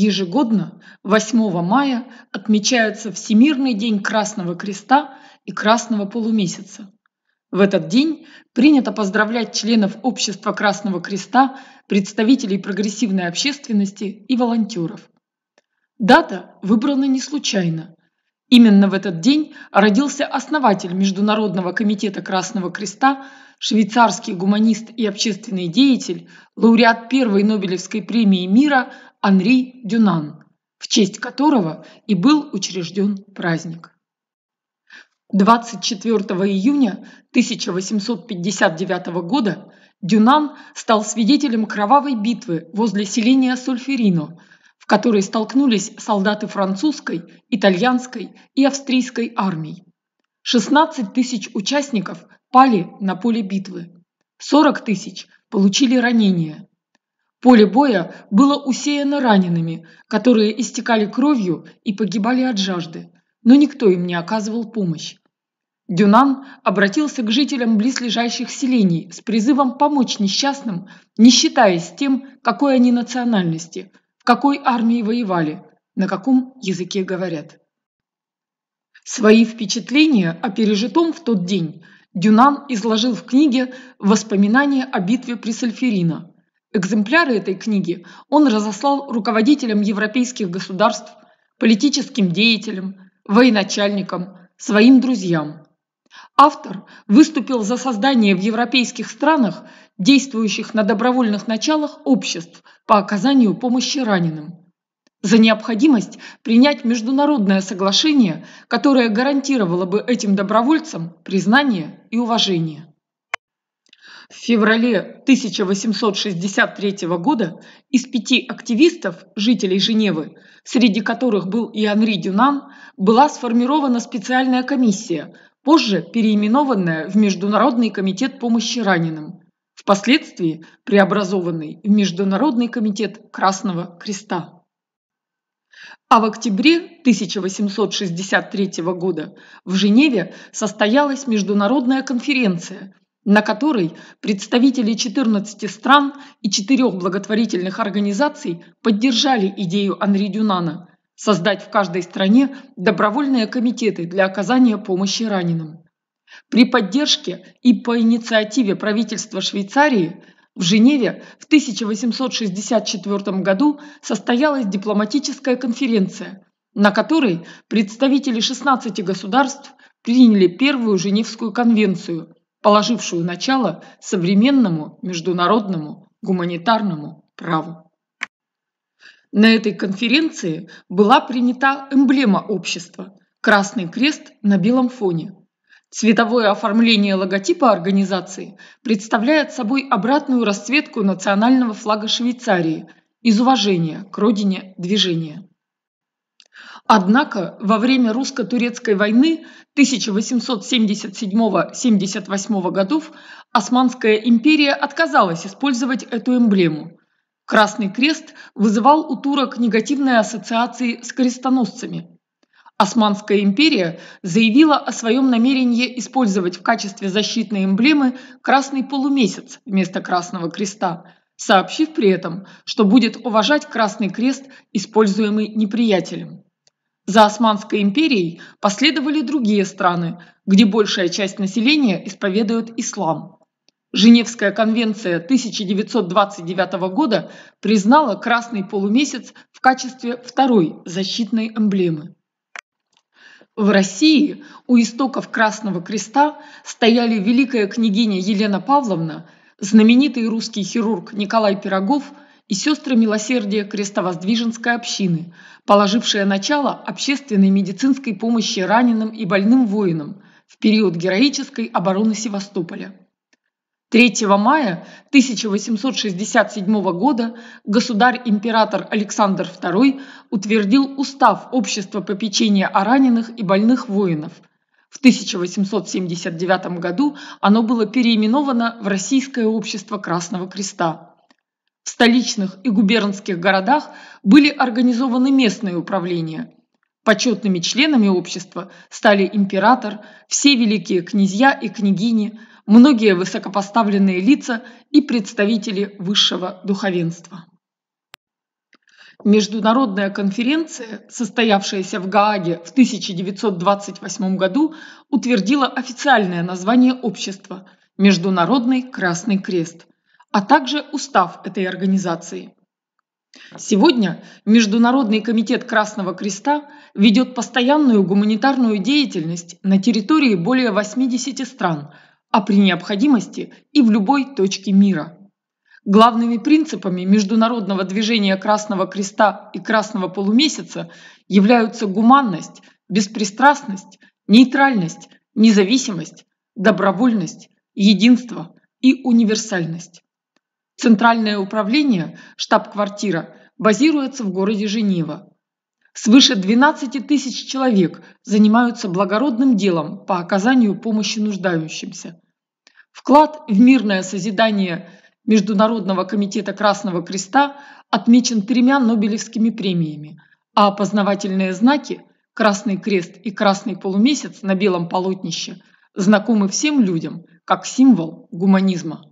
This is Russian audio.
Ежегодно 8 мая отмечается Всемирный день Красного Креста и Красного Полумесяца. В этот день принято поздравлять членов Общества Красного Креста, представителей прогрессивной общественности и волонтеров. Дата выбрана не случайно. Именно в этот день родился основатель Международного комитета Красного Креста, швейцарский гуманист и общественный деятель, лауреат первой Нобелевской премии мира Анри Дюнан, в честь которого и был учрежден праздник. 24 июня 1859 года Дюнан стал свидетелем кровавой битвы возле селения Сульферино – которой столкнулись солдаты французской, итальянской и австрийской армий. 16 тысяч участников пали на поле битвы, 40 тысяч получили ранения. Поле боя было усеяно ранеными, которые истекали кровью и погибали от жажды, но никто им не оказывал помощь. Дюнан обратился к жителям близлежащих селений с призывом помочь несчастным, не считаясь тем, какой они национальности – какой армии воевали, на каком языке говорят. Свои впечатления о пережитом в тот день Дюнан изложил в книге «Воспоминания о битве при Сальферино». Экземпляры этой книги он разослал руководителям европейских государств, политическим деятелям, военачальникам, своим друзьям. Автор выступил за создание в европейских странах, действующих на добровольных началах, обществ по оказанию помощи раненым. За необходимость принять международное соглашение, которое гарантировало бы этим добровольцам признание и уважение. В феврале 1863 года из пяти активистов, жителей Женевы, среди которых был и Анри Дюнан, была сформирована специальная комиссия – позже переименованная в Международный комитет помощи раненым, впоследствии преобразованный в Международный комитет Красного Креста. А в октябре 1863 года в Женеве состоялась международная конференция, на которой представители 14 стран и четырех благотворительных организаций поддержали идею Анри Дюнана создать в каждой стране добровольные комитеты для оказания помощи раненым. При поддержке и по инициативе правительства Швейцарии в Женеве в 1864 году состоялась дипломатическая конференция, на которой представители 16 государств приняли первую Женевскую конвенцию, положившую начало современному международному гуманитарному праву. На этой конференции была принята эмблема общества – Красный крест на белом фоне. Цветовое оформление логотипа организации представляет собой обратную расцветку национального флага Швейцарии из уважения к родине движения. Однако во время русско-турецкой войны 1877-78 годов Османская империя отказалась использовать эту эмблему – Красный крест вызывал у турок негативные ассоциации с крестоносцами. Османская империя заявила о своем намерении использовать в качестве защитной эмблемы красный полумесяц вместо Красного креста, сообщив при этом, что будет уважать Красный крест, используемый неприятелем. За Османской империей последовали другие страны, где большая часть населения исповедует ислам. Женевская конвенция 1929 года признала красный полумесяц в качестве второй защитной эмблемы. В России у истоков Красного Креста стояли великая княгиня Елена Павловна, знаменитый русский хирург Николай Пирогов и сестры милосердия Крестовоздвиженской общины, положившая начало общественной медицинской помощи раненым и больным воинам в период героической обороны Севастополя. 3 мая 1867 года государь-император Александр II утвердил Устав Общества попечения о раненых и больных воинов. В 1879 году оно было переименовано в Российское общество Красного Креста. В столичных и губернских городах были организованы местные управления – Почетными членами общества стали император, все великие князья и княгини, многие высокопоставленные лица и представители высшего духовенства. Международная конференция, состоявшаяся в Гааге в 1928 году, утвердила официальное название общества – Международный Красный Крест, а также устав этой организации. Сегодня Международный комитет Красного Креста ведет постоянную гуманитарную деятельность на территории более 80 стран, а при необходимости и в любой точке мира. Главными принципами международного движения Красного Креста и Красного Полумесяца являются гуманность, беспристрастность, нейтральность, независимость, добровольность, единство и универсальность. Центральное управление, штаб-квартира, базируется в городе Женева. Свыше 12 тысяч человек занимаются благородным делом по оказанию помощи нуждающимся. Вклад в мирное созидание Международного комитета Красного Креста отмечен тремя Нобелевскими премиями, а опознавательные знаки «Красный крест» и «Красный полумесяц» на белом полотнище знакомы всем людям как символ гуманизма.